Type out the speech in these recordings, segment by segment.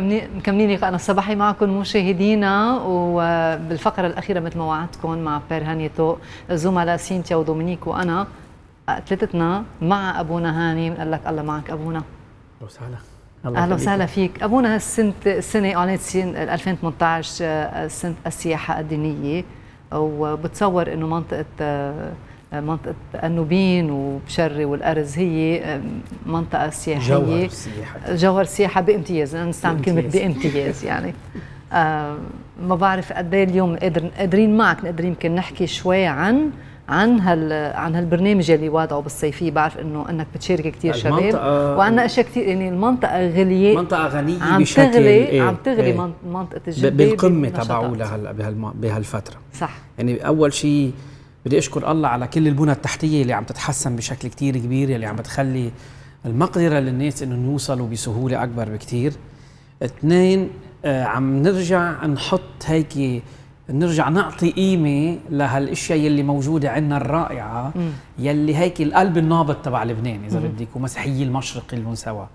مكملين لقائنا الصباحي معكم مشاهدينا وبالفقره الاخيره مثل ما وعدتكم مع بير هانيتو زملاء سينتيا ودومينيك وانا ثلاثتنا مع ابونا هاني بنقول لك الله معك ابونا اهلا وسهلا اهلا وسهلا فيك ابونا السنه السنه اعلنت 2018 آه، سنه السياحه الدينيه وبتصور انه منطقه آه، منطقه النوبين وبشري والارز هي منطقه سياحيه جوهر سياحه جوهر سياحه بامتياز انا نستعمل كلمه بامتياز يعني ما بعرف قد ايه اليوم قادرين معك نقدر يمكن نحكي شوي عن عن هال عن هالبرنامج اللي وضعه بالصيفيه بعرف انه انك بتشارك كثير شباب وعندنا اشياء كثير يعني المنطقه غاليه منطقه غنيه عم تغلي ايه عم تغلي ايه منطقه الجبال بالقمه تبعولها هلا بهالفتره صح يعني اول شيء بدي اشكر الله على كل البنى التحتيه اللي عم تتحسن بشكل كتير كبير اللي عم بتخلي المقدره للناس انهم يوصلوا بسهوله اكبر بكتير اثنين آه، عم نرجع نحط هيك نرجع نعطي قيمه لهالاشياء يلي موجوده عندنا الرائعه يلي هيك القلب النابض تبع لبنان اذا بدك ومسيحي المشرق المنسوى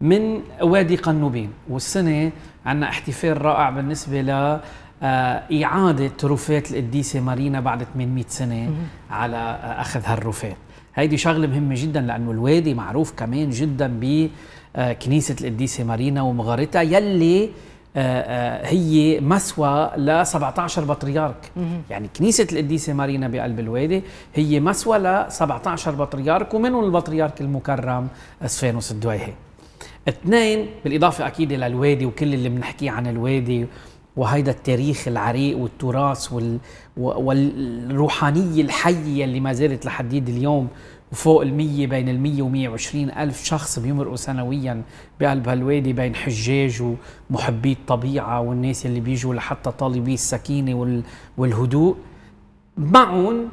من وادي قنوبين والسنه عندنا احتفال رائع بالنسبه ل آه، إعادة رفات القديسة مارينا بعد 800 سنة على أخذ هالرفات هيدي شغلة مهمة جدا لأنه الوادي معروف كمان جدا بكنيسة آه، القديسة مارينا ومغارتها يلي آه، هي مسوى ل 17 بطريرك يعني كنيسة القديسة مارينا بقلب الوادي هي مسوى ل 17 بطريرك ومنهم البطريرك المكرم اسفانوس الدويهي اثنين بالإضافة أكيد للوادي وكل اللي بنحكيه عن الوادي وهيدا التاريخ العريق والتراث وال... والروحانية الحية اللي ما زالت لحديد اليوم وفوق المية بين المية ومية وعشرين ألف شخص بيمرقوا سنويا بقلب هالوادي بين حجاج ومحبي الطبيعة والناس اللي بيجوا لحتى طالبي السكينة وال... والهدوء معهم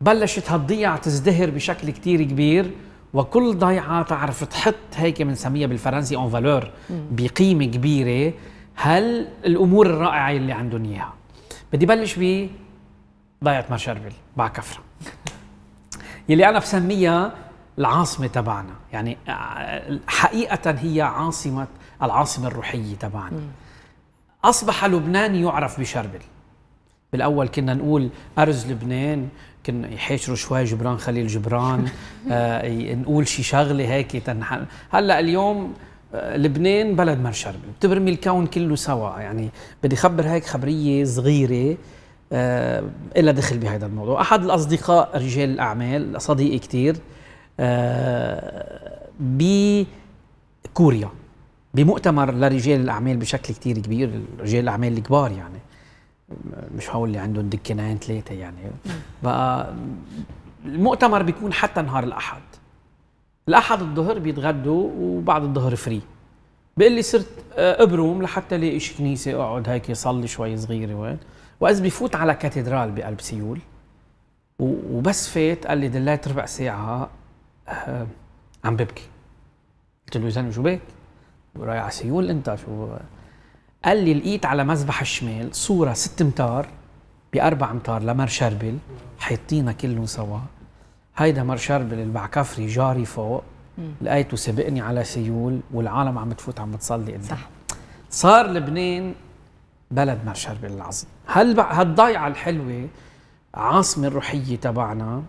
بلشت هالضيعة تزدهر بشكل كتير كبير وكل ضيعة تعرف تحط هيك بنسميها بالفرنسي اون فالور بقيمة كبيرة هل الامور الرائعه اللي عندهم اياها بدي بلش ب ضيعه مار شربل باع كفره يلي انا بسميها العاصمه تبعنا يعني آه، حقيقه هي عاصمه العاصمه الروحيه تبعنا اصبح لبنان يعرف بشربل بالاول كنا نقول ارز لبنان كنا يحشروا شوي جبران خليل جبران آه نقول شي شغله هيك تنحل هلا اليوم آه، لبنان بلد مرشرب بتبرمي الكون كله سوا يعني بدي خبر هيك خبريه صغيره آه إلا دخل بهذا الموضوع أحد الأصدقاء رجال الأعمال صديقي كتير آه بكوريا بمؤتمر لرجال الأعمال بشكل كتير كبير رجال الأعمال الكبار يعني مش هو اللي عندهم دكانين ثلاثة يعني بقى المؤتمر بيكون حتى نهار الأحد الاحد الظهر بيتغدوا وبعد الظهر فري بيقول لي صرت آه، ابروم لحتى الاقي شي كنيسه اقعد هيك صلي شوي صغيره وين واذ بفوت على كاتدرال بقلب سيول وبس فات قال لي دليت ربع ساعه آه، عم ببكي قلت له زلمه شو بك؟ رايح على سيول انت شو قال لي لقيت على مذبح الشمال صوره ست امتار باربع امتار لمر شربل حاطينها كلهم سوا هيدا مرشرب كفري جاري فوق لقيته سبقني على سيول والعالم عم تفوت عم بتصلي قدام صح صار لبنان بلد شربل العظيم هل هالضيعه الحلوه عاصمه الروحيه تبعنا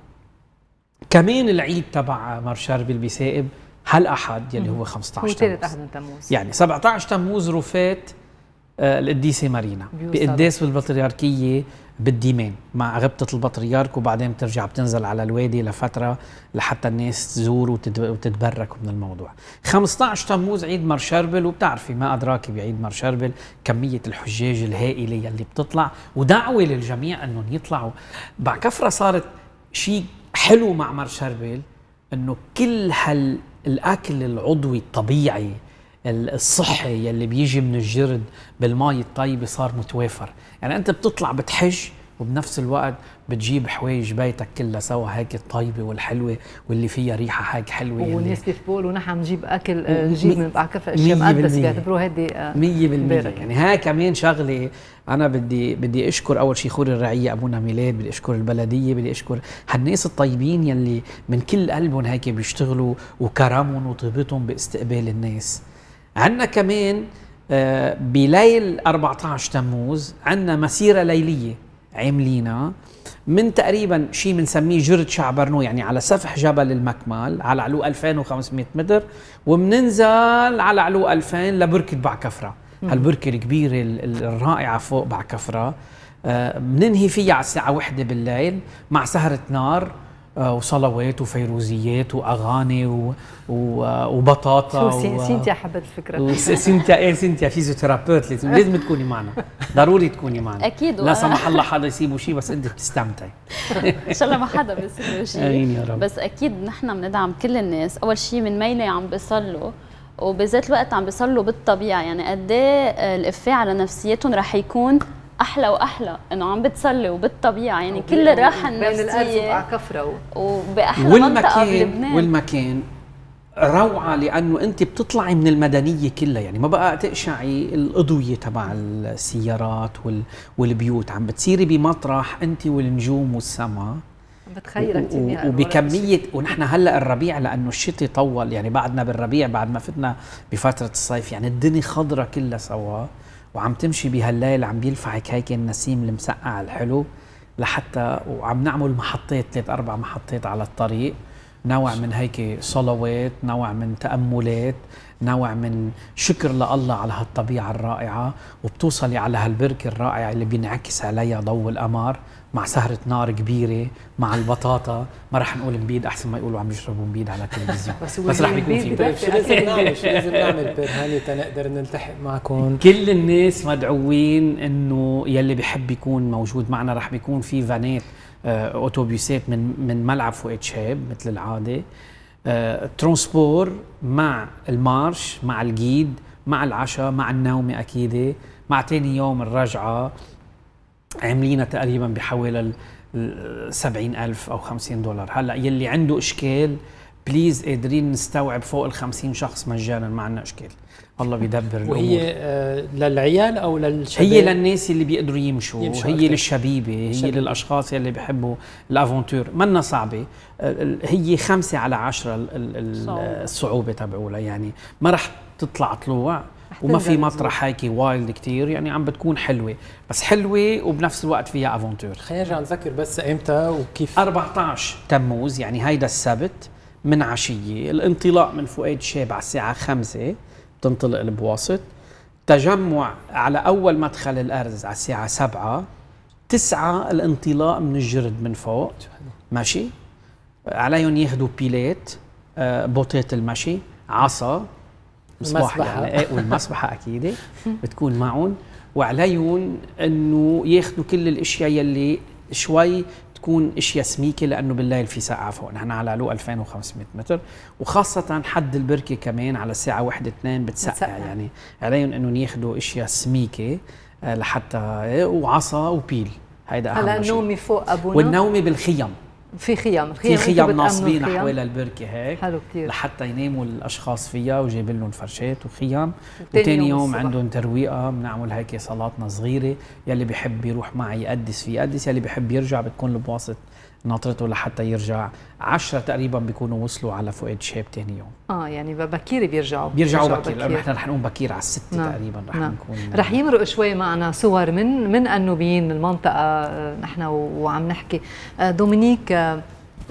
كمان العيد تبع مرشربل بيسائب هالاحد يلي هو 15 تموز تموز يعني 17 تموز رفات آه، القديسه مارينا بقداس بالبطريركيه بالديمان مع غبطة البطريرك وبعدين بترجع بتنزل على الوادي لفترة لحتى الناس تزور وتتبرك من الموضوع 15 تموز عيد مر شربل وبتعرفي ما أدراكي بعيد مر شربل كمية الحجاج الهائلة يلي بتطلع ودعوة للجميع أنهم يطلعوا بعد كفرة صارت شيء حلو مع مر شربل أنه كل هالأكل العضوي الطبيعي الصحي يلي بيجي من الجرد بالماء الطيبه صار متوافر يعني انت بتطلع بتحج وبنفس الوقت بتجيب حوايج بيتك كلها سوا هيك الطيبه والحلوه واللي فيها ريحه هيك حلوه والناس بيفبولوا نحن بنجيب اكل آه، نجيب من بعكف اشياء مقدسه بيعتبروا هيدي 100% آه، يعني ها كمان شغله انا بدي بدي اشكر اول شيء خوري الرعيه ابونا ميلاد بدي اشكر البلديه بدي اشكر هالناس الطيبين يلي من كل قلبهم هيك بيشتغلوا وكرمهم وطيبتهم باستقبال الناس عندنا كمان آه، بليل 14 تموز عندنا مسيره ليليه عاملينها من تقريبا شيء بنسميه جرد شعبرنو يعني على سفح جبل المكمل على علو 2500 متر وبننزل على علو 2000 لبركه بعكفره هالبركه الكبيره الرائعه فوق بعكفره بننهي آه، فيها على الساعه 1 بالليل مع سهره نار آه، وصلوات وفيروزيات واغاني و... و... وبطاطا و... سينتيا حبت الفكره سينتيا ايه سينتيا فيزيوثيرابيوت لازم أه. لازم تكوني معنا ضروري تكوني معنا اكيد لا سمح الله حدا يسيبه شيء بس انت بتستمتعي ان شاء الله ما حدا بيصيبه شيء يا رب بس اكيد نحن بندعم كل الناس اول شيء من ميلي عم بيصلوا وبذات الوقت عم بيصلوا بالطبيعه يعني قد ايه آه، على نفسيتهم رح يكون احلى واحلى انه عم بتصلي وبالطبيعه يعني كل الراحه النفسيه بين الارز كفره وباحلى منطقه بلبنان والمكان روعه لانه انت بتطلعي من المدنيه كلها يعني ما بقى تقشعي الاضويه تبع السيارات وال... والبيوت عم بتصيري بمطرح انت والنجوم والسماء بتخيلك و... وبكميه ونحن هلا الربيع لانه الشتي طول يعني بعدنا بالربيع بعد ما فتنا بفتره الصيف يعني الدنيا خضرة كلها سوا وعم تمشي بهالليل عم بيلفعك هيك النسيم المسقع الحلو لحتى وعم نعمل محطات ثلاث اربع محطات على الطريق نوع من هيك صلوات نوع من تأملات نوع من شكر لله على هالطبيعة الرائعة وبتوصلي على هالبركة الرائعة اللي بينعكس عليها ضوء القمر مع سهرة نار كبيرة مع البطاطا ما رح نقول مبيد أحسن ما يقولوا عم يشربوا مبيد على التلفزيون بس, بس رح بيكون في بريك شو لازم نعمل شو لازم نعمل برهاني تنقدر نلتحق معكم كل الناس مدعوين إنه يلي بحب يكون موجود معنا رح بيكون في فانات آه، أوتوبيسات من من ملعب فؤاد شهاب مثل العادة آه، ترونسبور مع المارش مع الجيد مع العشاء مع النومة أكيدة مع تاني يوم الرجعة عاملينها تقريبا بحوالي ال 70000 أو 50 دولار هلا يلي عنده إشكال بليز قادرين نستوعب فوق ال 50 شخص مجانا ما عندنا اشكال الله بيدبر الامور وهي آه، للعيال او للشباب هي للناس اللي بيقدروا يمشوا, يمشوا هي للشبيبه هي الشبيبة. للاشخاص اللي بيحبوا الافونتور منا صعبه آه، هي خمسة على عشرة الصعوبة تبعولها يعني ما رح تطلع طلوع وما في مطرح هيك وايلد كتير يعني عم بتكون حلوه بس حلوه وبنفس الوقت فيها افونتور خلينا نرجع نذكر بس امتى وكيف 14 تموز يعني هيدا السبت من عشيه الانطلاق من فؤاد شاب على الساعه 5 بتنطلق البواسط تجمع على اول مدخل الارز على الساعه 7 تسعة الانطلاق من الجرد من فوق ماشي عليهم ياخذوا بيلات آه، بوتيت المشي عصا مصباح يعني إيه، والمصبحة أكيد بتكون معهم وعليهم أنه ياخذوا كل الأشياء يلي شوي تكون اشياء سميكه لانه بالليل في سقعه فوق نحن على علو 2500 متر وخاصه حد البركه كمان على الساعه 1 2 بتسقع, بتسقع. يعني عليهم انه ياخذوا اشياء سميكه آه، لحتى إيه، وعصا وبيل هيدا اهم شيء هلا النومي فوق ابونا والنومي بالخيم في خيام في خيام ناصبين حوالي البركه هيك حلو كتير لحتى يناموا الاشخاص فيها وجايب لهم فرشات وخيام وثاني يوم, يوم عندهم ترويقه بنعمل هيك صلاتنا صغيره يلي بحب يروح معي يقدس فيه يقدس يلي بحب يرجع بتكون البواسط ناطرته لحتى يرجع عشرة تقريبا بيكونوا وصلوا على فؤاد شهاب تاني يوم اه يعني بكير بيرجعوا بيرجعوا بكير, بكير. لانه نحن رح نقوم بكير على الستة نعم. تقريبا رح نعم. نكون رح يمرق شوي معنا صور من من النوبيين من المنطقة آه، نحن وعم نحكي آه، دومينيك آه،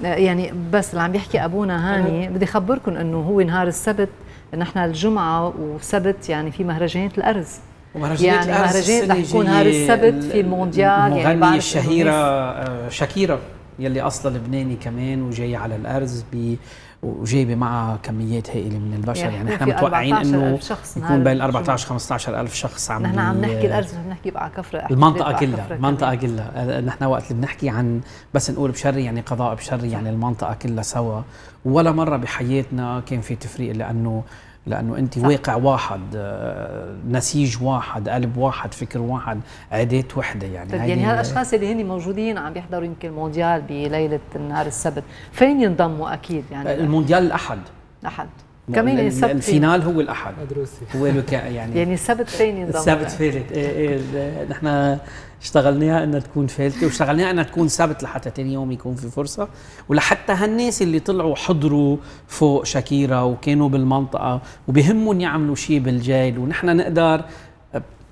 يعني بس اللي عم بيحكي ابونا هاني بدي اخبركم انه هو نهار السبت نحن الجمعة والسبت يعني في مهرجانات الأرز ومهرجانات يعني مهرجان رح يكون نهار السبت في المونديال يعني المغنية الشهيرة شاكيرا يلي اصلا لبناني كمان وجاي على الارز ب وجايبه معها كميات هائله من البشر يعني, يعني احنا متوقعين انه يكون بين 14 15 الف شخص عم نحن عم نحكي الارز بنحكي بقى كفره المنطقه كلها المنطقه كلها نحن وقت اللي بنحكي عن بس نقول بشري يعني قضاء بشري يعني المنطقه كلها سوا ولا مره بحياتنا كان في تفريق لانه لانه انت واقع واحد آه، نسيج واحد قلب واحد فكر واحد عادات وحده يعني طيب يعني هالاشخاص اللي هن موجودين عم يحضروا يمكن المونديال بليله نهار السبت فين ينضموا اكيد يعني المونديال الاحد احد كمان السبت الفينال هو الاحد مدروسي هو يعني يعني السبت فيني انضم السبت فالت ايه ايه, إيه، نحن اشتغلناها انها تكون فالته واشتغلناها انها تكون سبت لحتى ثاني يوم يكون في فرصه ولحتى هالناس اللي طلعوا حضروا فوق شاكيرا وكانوا بالمنطقه وبهمهم يعملوا شيء بالجيل ونحن نقدر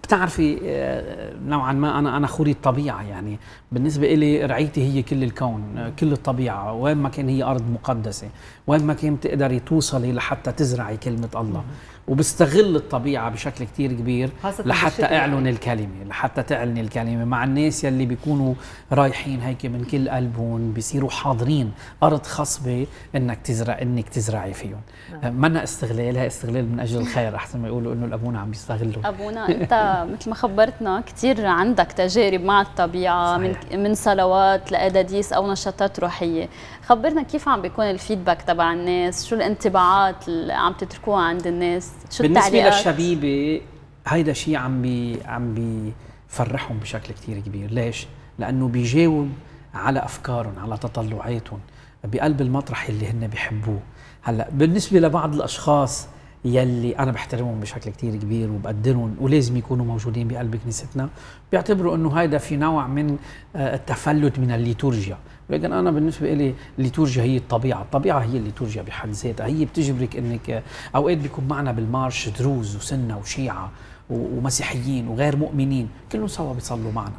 بتعرفي آه، نوعا ما انا انا خوري الطبيعه يعني بالنسبه لي رعيتي هي كل الكون آه، كل الطبيعه وين ما كان هي ارض مقدسه وين ما كان تقدري توصلي لحتى تزرعي كلمه الله وبستغل الطبيعه بشكل كتير كبير لحتى يعني. اعلن الكلمه لحتى تعلن الكلمه مع الناس يلي بيكونوا رايحين هيك من كل قلبهم بيصيروا حاضرين ارض خصبه انك تزرع انك تزرعي فيهم آه. استغلال استغلالها استغلال من اجل الخير احسن ما يقولوا انه الابونا عم يستغلوا ابونا انت مثل ما خبرتنا كثير عندك تجارب مع الطبيعه صحيح. من من صلوات لاداديس او نشاطات روحيه خبرنا كيف عم بيكون الفيدباك تبع الناس شو الانطباعات اللي عم تتركوها عند الناس شو بالنسبه التعليقات؟ للشبيبه هيدا شيء عم بي عم بيفرحهم بشكل كثير كبير ليش لانه بيجاوب على افكارهم على تطلعاتهم بقلب المطرح اللي هن بيحبوه هلا بالنسبه لبعض الاشخاص يلي انا بحترمهم بشكل كتير كبير وبقدرهم ولازم يكونوا موجودين بقلب كنيستنا بيعتبروا انه هيدا في نوع من آه، التفلت من الليتورجيا لكن انا بالنسبه لي الليتورجيا هي الطبيعه الطبيعه هي الليتورجيا بحد ذاتها هي بتجبرك انك آه، اوقات بيكون معنا بالمارش دروز وسنه وشيعه ومسيحيين وغير مؤمنين كلهم سوا بيصلوا معنا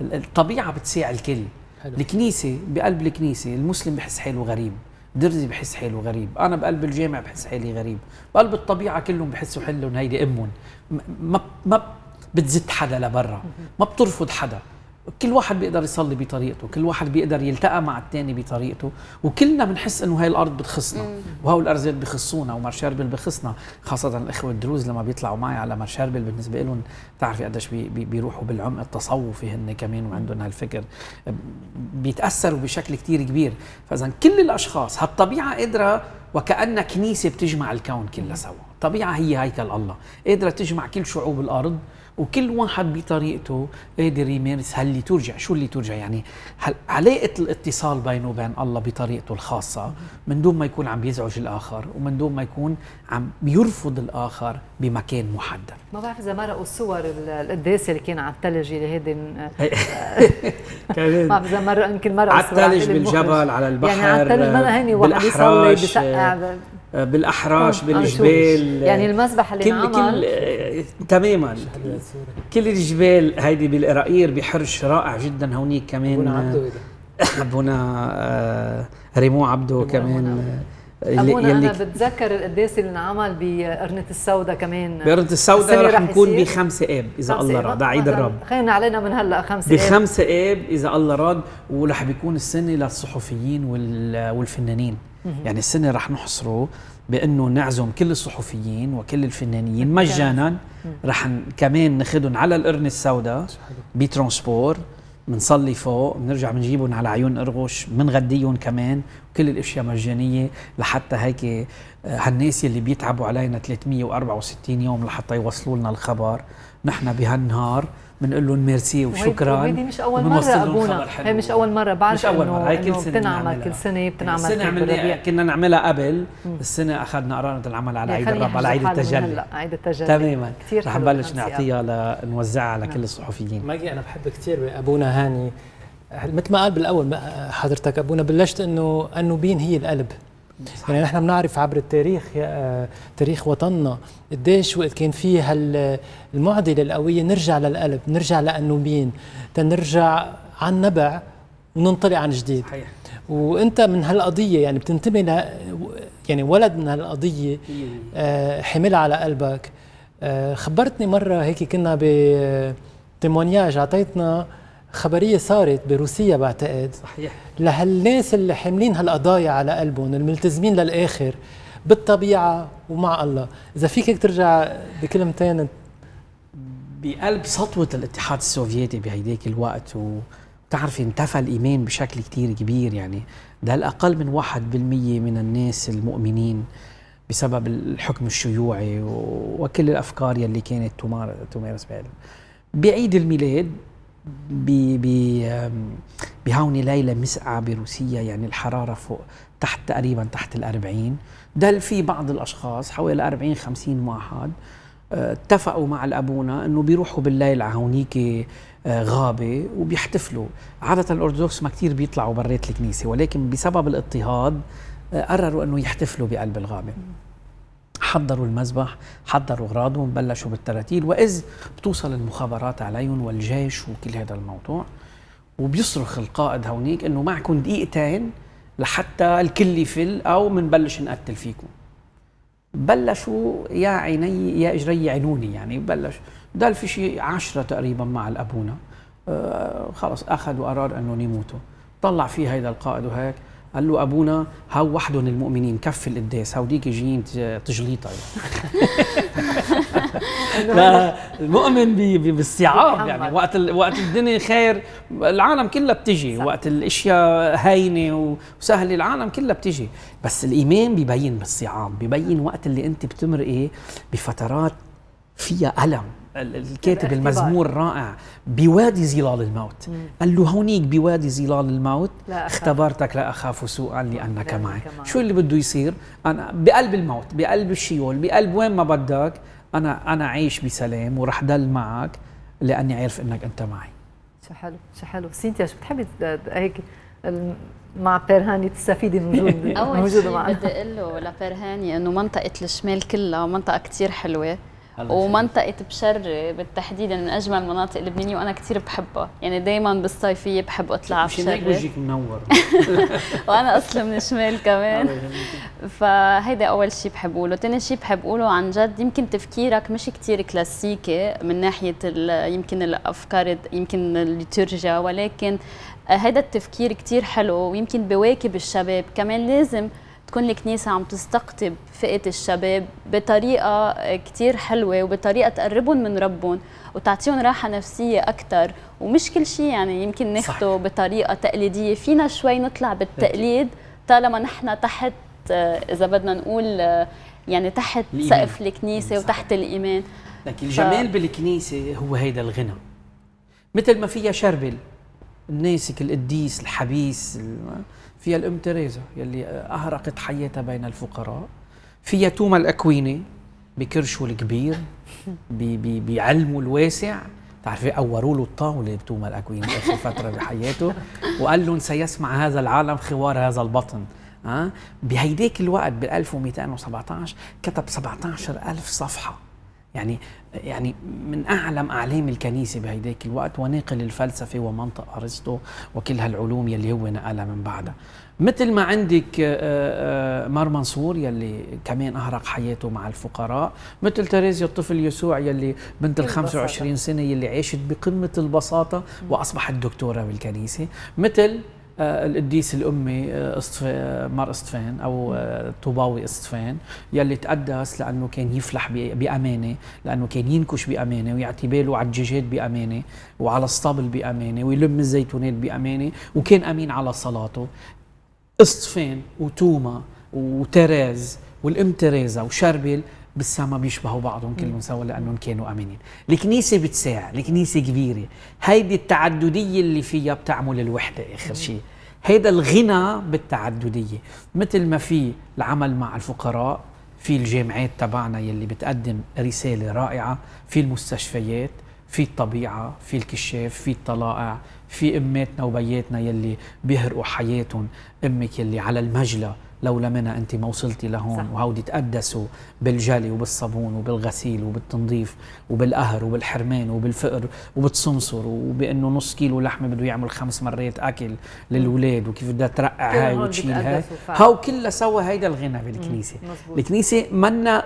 الطبيعه بتساع الكل حلو. الكنيسه بقلب الكنيسه المسلم بحس حاله غريب درزي بحس حاله غريب انا بقلب الجامع بحس حالي غريب بقلب الطبيعه كلهم بحسوا حلهم هيدي امهم ما ما بتزت حدا لبرا ما بترفض حدا كل واحد بيقدر يصلي بطريقته كل واحد بيقدر يلتقى مع الثاني بطريقته وكلنا بنحس انه هاي الارض بتخصنا وهول الارزات بخصونا ومرشربل بخصنا خاصه الاخوه الدروز لما بيطلعوا معي على مرشربل بالنسبه لهم بتعرفي قديش بي بي بيروحوا بالعمق التصوفي هن كمان وعندهم هالفكر بيتاثروا بشكل كتير كبير فاذا كل الاشخاص هالطبيعه قادره وكأن كنيسة بتجمع الكون كله سوا طبيعة هي هيكل الله قادرة تجمع كل شعوب الأرض وكل واحد بطريقته قادر يمارس ترجع شو اللي ترجع يعني علاقه الاتصال بينه وبين الله بطريقته الخاصه من دون ما يكون عم بيزعج الاخر ومن دون ما يكون عم بيرفض الاخر بمكان محدد ما بعرف اذا مرقوا الصور القداسه اللي كان على الثلج اللي هيدي ما بعرف اذا مرق يمكن مرقوا على الثلج بالجبل يعني على البحر يعني على الثلج ما هيني واحد يصلي بسقع بالاحراش آه، آه، بالجبال يعني المسبح اللي كل انعمل كل تماما كل الجبال هيدي بالقراقير بحرش رائع جدا هونيك كمان ابونا آه، ريمو عبدو كمان أبونا آه، أنا بتذكر القداس اللي انعمل بقرنة السوداء كمان بقرنة السوداء رح نكون بخمسة آب إذا خمسة الله راد عيد الرب خلينا علينا من هلا خمسة آب بخمسة آب إذا الله راد ورح بيكون السنة للصحفيين والفنانين يعني السنه رح نحصره بانه نعزم كل الصحفيين وكل الفنانين مجانا رح كمان ناخذهم على القرن السوداء بترانسبور منصلي فوق بنرجع بنجيبهم على عيون ارغوش منغديهم كمان كل الاشياء مجانيه لحتى هيك آه، هالناس اللي بيتعبوا علينا 364 يوم لحتى يوصلوا لنا الخبر نحن بهالنهار بنقول لهم ميرسي وشكرا وهيدي مش اول مره ابونا هي مش اول مره بعرف مش اول مره هي كل سنه بتنعمل كل سنه بتنعمل السنه عملنا كنا نعملها قبل مم. السنه اخذنا قرار العمل على عيد الرب على عيد التجلي عيد التجلي تماما رح نبلش نعطيها لنوزعها على نعم. كل الصحفيين ماجي انا بحب كثير ابونا هاني مثل ما قال بالاول حضرتك ابونا بلشت انه انه بين هي القلب صحيح. يعني نحن بنعرف عبر التاريخ آه، تاريخ وطننا قديش وقت كان فيه المعضله القويه نرجع للقلب نرجع لانه مين تنرجع عن نبع وننطلق عن جديد صحيح. وانت من هالقضيه يعني بتنتمي ل يعني ولد من هالقضيه آه، حملها على قلبك آه، خبرتني مره هيك كنا ب تيمونياج اعطيتنا خبريه صارت بروسيا بعتقد صحيح لهالناس اللي حاملين هالقضايا على قلبهم الملتزمين للاخر بالطبيعه ومع الله اذا فيك ترجع بكلمتين بقلب سطوه الاتحاد السوفيتي بهيداك الوقت و... بتعرفي انتفى الإيمان بشكل كتير كبير يعني ده الأقل من واحد بالمية من الناس المؤمنين بسبب الحكم الشيوعي وكل الأفكار يلي كانت تمارس بعيد الميلاد بي بي بهوني ليلة مسقعة بروسيا يعني الحرارة فوق تحت تقريبا تحت الأربعين دل في بعض الأشخاص حوالي 40 50 واحد آه، اتفقوا مع الأبونا أنه بيروحوا بالليل على هونيك آه، غابة وبيحتفلوا عادة الأرثوذكس ما كتير بيطلعوا برات الكنيسة ولكن بسبب الاضطهاد آه، قرروا أنه يحتفلوا بقلب الغابة حضروا المذبح حضروا أغراضهم بلشوا بالتراتيل وإذ بتوصل المخابرات عليهم والجيش وكل هذا الموضوع وبيصرخ القائد هونيك انه معكم دقيقتين لحتى الكل يفل او منبلش نقتل فيكم بلشوا يا عيني يا اجري عينوني يعني بلش ضل في شيء عشرة تقريبا مع الابونا آه خلص اخذوا قرار انهم يموتوا طلع في هيدا القائد وهيك قال له ابونا هاو وحدهم المؤمنين كف القداس هوديك جايين تجليطه يعني. المؤمن بالصعاب يعني وقت وقت الدنيا خير العالم كلها بتجي صح. وقت الاشياء هينه وسهله العالم كلها بتجي بس الايمان ببين بالصعاب ببين وقت اللي انت بتمرقي بفترات فيها الم الكاتب المزمور رائع بوادي ظلال الموت قال له هونيك بوادي ظلال الموت لا اختبرتك لا أخاف سوءا لأنك معي شو اللي بده يصير أنا بقلب الموت بقلب الشيول بقلب وين ما بدك أنا أنا عايش بسلام ورح ضل معك لأني عارف أنك أنت معي شو حلو شو حلو سينتيا شو بتحبي هيك مع بيرهاني تستفيدي من وجود موجوده معنا اول شيء بدي اقول له لبيرهاني انه منطقه الشمال كلها منطقه كثير حلوه ومنطقه بشر بالتحديد من اجمل المناطق اللبنانيه وانا كثير بحبها يعني دائما بالصيفيه بحب اطلع على بشر هيك وجهك منور وانا اصلا من الشمال كمان فهيدا اول شيء بحب اقوله ثاني شيء بحب اقوله عن جد يمكن تفكيرك مش كثير كلاسيكي من ناحيه يمكن الافكار يمكن الليتورجيا ولكن هذا التفكير كثير حلو ويمكن بواكب الشباب كمان لازم تكون الكنيسة عم تستقطب فئة الشباب بطريقة كتير حلوة وبطريقة تقربهم من ربهم وتعطيهم راحة نفسية أكثر ومش كل شيء يعني يمكن ناخده بطريقة تقليدية فينا شوي نطلع بالتقليد طالما نحن تحت آه، إذا بدنا نقول آه، يعني تحت الإيمان. سقف الكنيسة صحيح. وتحت الإيمان لكن الجمال ف... بالكنيسة هو هيدا الغنى مثل ما فيها شربل الناسك القديس الحبيس فيها الام تريزا يلي اهرقت حياتها بين الفقراء فيها توما الاكويني بكرشه الكبير بعلمه الواسع تعرفي قوروا له الطاوله توما الاكويني اخر فتره بحياته وقال لهم سيسمع هذا العالم خوار هذا البطن ها أه؟ بهيداك الوقت بال 1217 كتب 17000 صفحه يعني يعني من أعلم أعلام الكنيسة بهيداك الوقت وناقل الفلسفة ومنطق أرسطو وكل هالعلوم يلي هو نقلها من بعدها مثل ما عندك آه، آه، مار منصور يلي كمان أهرق حياته مع الفقراء مثل تريزيا الطفل يسوع يلي بنت ال 25 سنة يلي عاشت بقمة البساطة وأصبحت دكتورة بالكنيسة مثل آه، القديس الامي آه، آه، مار استفان او طوباوي استفان يلي تقدس لانه كان يفلح بامانه لانه كان ينكش بامانه ويعطي باله على الدجاجات بامانه وعلى الصبل بامانه ويلم الزيتونات بامانه وكان امين على صلاته استفان وتوما وتراز والام تريزا وشربل بالسما بيشبهوا بعضهم كلهم سوا لانهم كانوا امنين الكنيسه بتساعد الكنيسه كبيره هيدي التعدديه اللي فيها بتعمل الوحده اخر شيء هيدا الغنى بالتعدديه مثل ما في العمل مع الفقراء في الجامعات تبعنا يلي بتقدم رساله رائعه في المستشفيات في الطبيعة في الكشاف في الطلائع في أماتنا وبياتنا يلي بيهرقوا حياتهم أمك يلي على المجلة لولا منها انت ما وصلتي لهون وهودي تقدسوا بالجلي وبالصابون وبالغسيل وبالتنظيف وبالقهر وبالحرمان وبالفقر وبتصنصر وبانه نص كيلو لحمه بده يعمل خمس مرات اكل للولاد وكيف بدها ترقع هاي وتشيل هاي هاو كلها سوا هيدا الغنى بالكنيسه الكنيسه منا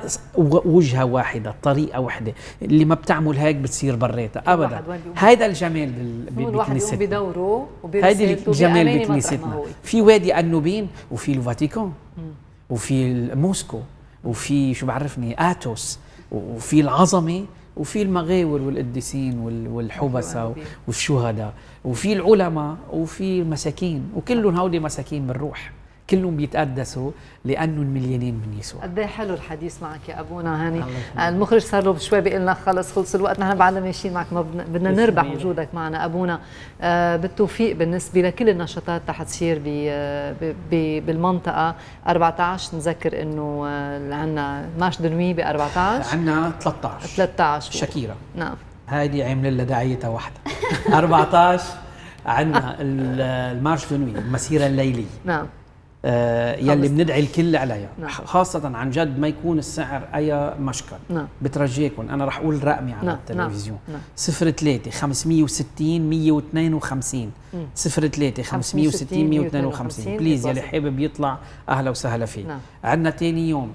وجهه واحده طريقه واحده اللي ما بتعمل هيك بتصير بريتها ابدا هيدا الجمال بالكنيسه بكنيستنا هيدي الجمال بكنيستنا في وادي النوبين وفي الفاتيكان فاتيكان وفي موسكو وفي شو بعرفني اتوس وفي العظمه وفي المغاور والقديسين والحبسة والشهداء وفي العلماء وفي المساكين وكلهم هودي مساكين بالروح كلهم بيتقدسوا لانه مليانين من يسوع قد إيه حلو الحديث معك يا ابونا هاني آه، المخرج صار له بشوي بيقول لنا خلص خلص الوقت نحن بعدنا ماشيين معك ما بدنا نربح وجودك معنا ابونا آه، بالتوفيق بالنسبه لكل النشاطات رح تصير بالمنطقه 14 نذكر انه آه، عندنا ماش دنوي ب 14 عندنا 13 13 شكيره نعم هيدي عامل لها داعيتها وحده 14 عندنا المارش دنوي المسيره الليليه نعم آه، يلي بندعي الكل عليها نعم. خاصة عن جد ما يكون السعر أي مشكل نعم. بترجيكم أنا رح أقول رقمي على نعم. نعم، التلفزيون نعم. صفر ثلاثة 560 152 صفر ثلاثة 560 152 بليز يلي حابب يطلع أهلا وسهلا فيه نعم. عندنا ثاني يوم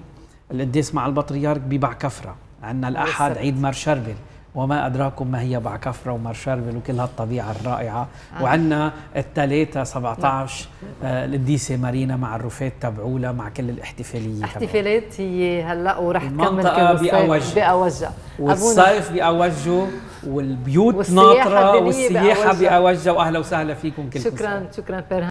القداس مع البطريرك ببع كفرة عندنا الأحد عيد مار شربل وما أدراكم ما هي بعكفرة ومرشربل وكل هالطبيعة الرائعة وعندنا الثلاثة 17 القديسة مارينا مع الرفات تبعولها مع كل الاحتفالية احتفالات هي هلا ورح تكمل كل بأوجه بأوجه والصيف بأوجه والبيوت ناطرة والسياحة بأوجه وأهلا وسهلا فيكم كلكم شكرا سنة. شكرا